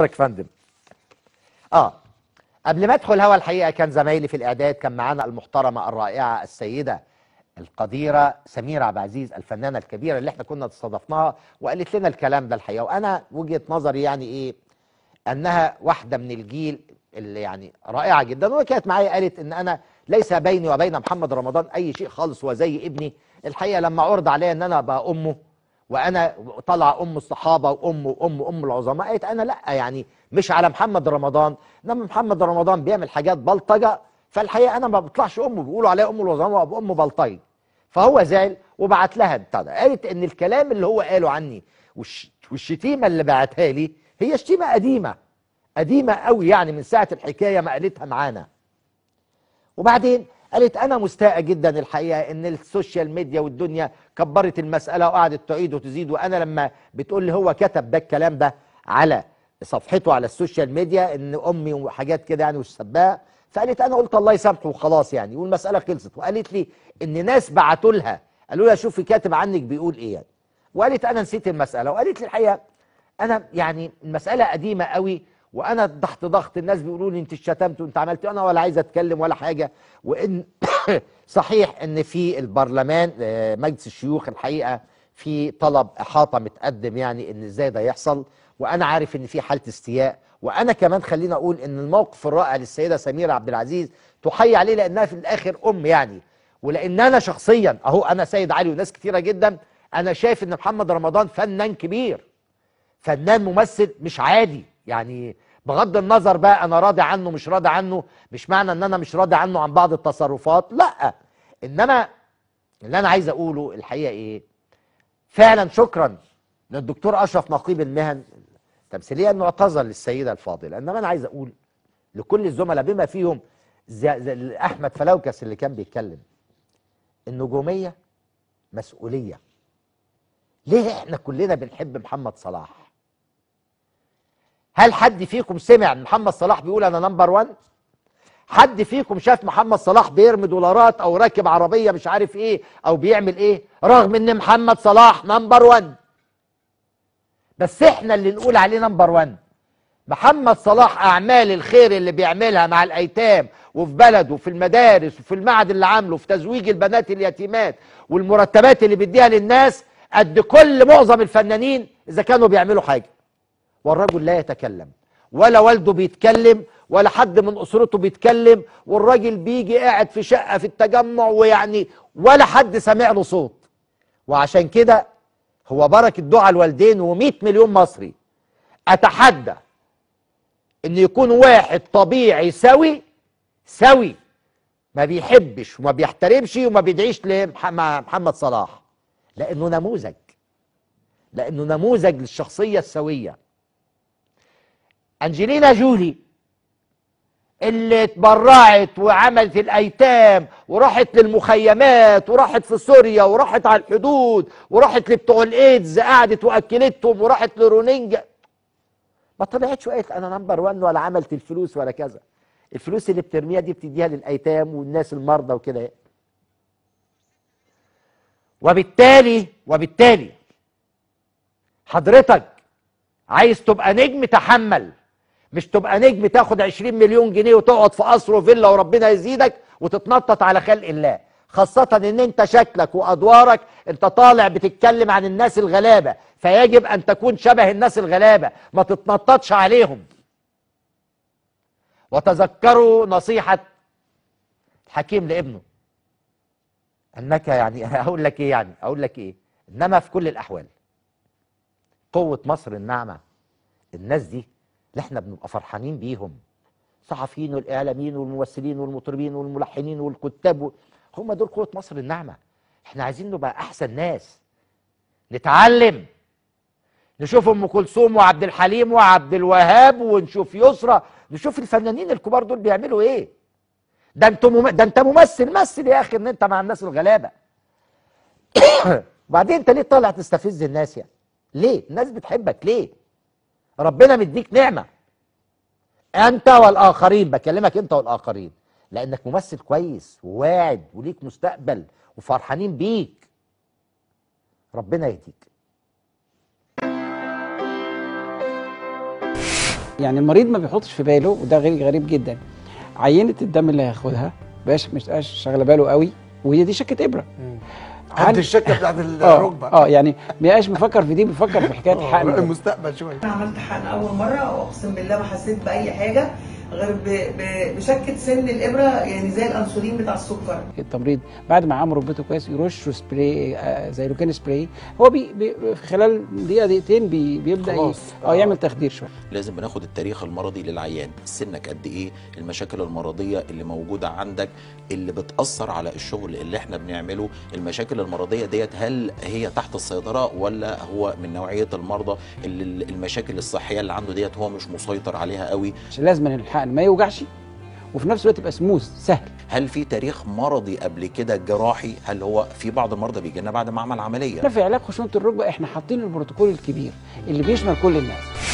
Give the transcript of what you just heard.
حضرتك فندم اه قبل ما ادخل هوا الحقيقه كان زمايلي في الاعداد كان معانا المحترمه الرائعه السيده القديره سميره عبد العزيز الفنانه الكبيره اللي احنا كنا استضفناها وقالت لنا الكلام ده الحقيقه وانا وجهه نظري يعني ايه انها واحده من الجيل اللي يعني رائعه جدا وكانت معايا قالت ان انا ليس بيني وبين محمد رمضان اي شيء خالص وزي ابني الحقيقه لما عرض عليا ان انا ابقى امه وانا طالعه ام الصحابه وام وام ام العظماء قالت انا لا يعني مش على محمد رمضان انما محمد رمضان بيعمل حاجات بلطجه فالحقيقه انا ما بطلعش امه بيقولوا عليا ام العظماء وام بلطجي فهو زعل وبعت لها بتاع ده قالت ان الكلام اللي هو قاله عني والشتيمه اللي بعتها لي هي شتيمه قديمه قديمه قوي يعني من ساعه الحكايه ما قالتها معانا وبعدين قالت انا مستاءة جدا الحقيقه ان السوشيال ميديا والدنيا كبرت المساله وقعدت تعيد وتزيد وانا لما بتقول لي هو كتب ده الكلام ده على صفحته على السوشيال ميديا ان امي وحاجات كده يعني وسبها فقالت انا قلت الله يسامحه وخلاص يعني والمساله خلصت وقالت لي ان ناس بعتوا لها قالوا لها شوفي كاتب عنك بيقول ايه يعني وقالت انا نسيت المساله وقالت لي الحقيقه انا يعني المساله قديمه قوي وانا تحت ضغط الناس بيقولوا لي انت شتمت وانت عملت إيه؟ انا ولا عايز اتكلم ولا حاجه وان صحيح ان في البرلمان آه، مجلس الشيوخ الحقيقه في طلب احاطه متقدم يعني ان ازاي ده يحصل وانا عارف ان في حاله استياء وانا كمان خليني اقول ان الموقف الرائع للسيده سميره عبد العزيز تحيي عليه لانها في الاخر ام يعني ولان انا شخصيا اهو انا سيد علي وناس كتيره جدا انا شايف ان محمد رمضان فنان كبير فنان ممثل مش عادي يعني بغض النظر بقى انا راضي عنه مش راضي عنه مش معنى ان انا مش راضي عنه عن بعض التصرفات لا انما اللي انا عايز اقوله الحقيقه ايه فعلا شكرا للدكتور اشرف نقيب المهن تمثيليا المعتزل للسيده الفاضله انما انا عايز اقول لكل الزملاء بما فيهم زي زي احمد فلوكس اللي كان بيتكلم النجوميه مسؤوليه ليه احنا كلنا بنحب محمد صلاح هل حد فيكم سمع محمد صلاح بيقول انا نمبر 1 حد فيكم شاف محمد صلاح بيرمي دولارات او راكب عربيه مش عارف ايه او بيعمل ايه رغم ان محمد صلاح نمبر 1 بس احنا اللي نقول عليه نمبر 1 محمد صلاح اعمال الخير اللي بيعملها مع الايتام وفي بلده وفي المدارس وفي المعهد اللي عامله في تزويج البنات اليتيمات والمرتبات اللي بيديها للناس قد كل معظم الفنانين اذا كانوا بيعملوا حاجه والرجل لا يتكلم ولا والده بيتكلم ولا حد من اسرته بيتكلم والراجل بيجي قاعد في شقه في التجمع ويعني ولا حد سامع له صوت وعشان كده هو بركه دعاء الوالدين و100 مليون مصري اتحدى ان يكون واحد طبيعي سوي سوي ما بيحبش وما بيحترمش وما بيدعيش لمحمد صلاح لانه نموذج لانه نموذج للشخصيه السويه أنجلينا جولي اللي اتبرعت وعملت الايتام وراحت للمخيمات وراحت في سوريا وراحت على الحدود وراحت لبتوع الايدز قعدت واكلتهم وراحت لرونينجا ما طلعتش وقالت انا نمبر 1 ولا عملت الفلوس ولا كذا الفلوس اللي بترميها دي بتديها للايتام والناس المرضى وكده وبالتالي وبالتالي حضرتك عايز تبقى نجم تحمل مش تبقى نجم تاخد 20 مليون جنيه وتقعد في قصر وفيلا وربنا يزيدك وتتنطط على خلق الله خاصة ان انت شكلك وادوارك انت طالع بتتكلم عن الناس الغلابة فيجب ان تكون شبه الناس الغلابة ما تتنططش عليهم وتذكروا نصيحة الحكيم لابنه انك يعني اقول لك ايه يعني اقول لك ايه انما في كل الاحوال قوة مصر الناعمة الناس دي اللي احنا بنبقى فرحانين بيهم الصحفيين والاعلاميين والممثلين والمطربين والملحنين والكتاب هم دول قوه مصر الناعمه احنا عايزين نبقى احسن ناس نتعلم نشوف ام كلثوم وعبد الحليم وعبد الوهاب ونشوف يسرى نشوف الفنانين الكبار دول بيعملوا ايه ده انت مم... ده انت ممثل مثل يا اخي ان انت مع الناس الغلابه وبعدين انت ليه طالع تستفز الناس يعني ليه الناس بتحبك ليه ربنا مديك نعمه انت والاخرين بكلمك انت والاخرين لانك ممثل كويس وواعد وليك مستقبل وفرحانين بيك ربنا يهديك يعني المريض ما بيحطش في باله وده غير غريب جدا عينه الدم اللي هياخدها باش مش شغله باله قوي وهي دي شكه ابره عند الشكه بتاعت آه، الركبه اه يعني ما بقاش مفكر في دي بيفكر في حكايه آه، حقن المستقبل شويه عملت حقن اول مره واقسم بالله ما حسيت باي حاجه غير بشكه سن الابره يعني زي الانسولين بتاع السكر التمريض بعد ما عمل بيته كويس يرش سبراي آه، زي لوكان سبراي هو بي بي خلال دقيقه دقيقتين بي بيبدا اه يعمل تخدير شويه لازم بناخد التاريخ المرضي للعيان سنك قد ايه المشاكل المرضيه اللي موجوده عندك اللي بتاثر على الشغل اللي احنا بنعمله المشاكل المرضيه ديت هل هي تحت السيطره ولا هو من نوعيه المرضى اللي المشاكل الصحيه اللي عنده ديت هو مش مسيطر عليها قوي لازم نلحق ما يوجعش وفي نفس الوقت يبقى سموث سهل هل في تاريخ مرضي قبل كده جراحي هل هو في بعض المرضى بيجي بعد ما عمل عمليه لا في علاج خشونه الركبه احنا حاطين البروتوكول الكبير اللي بيشمل كل الناس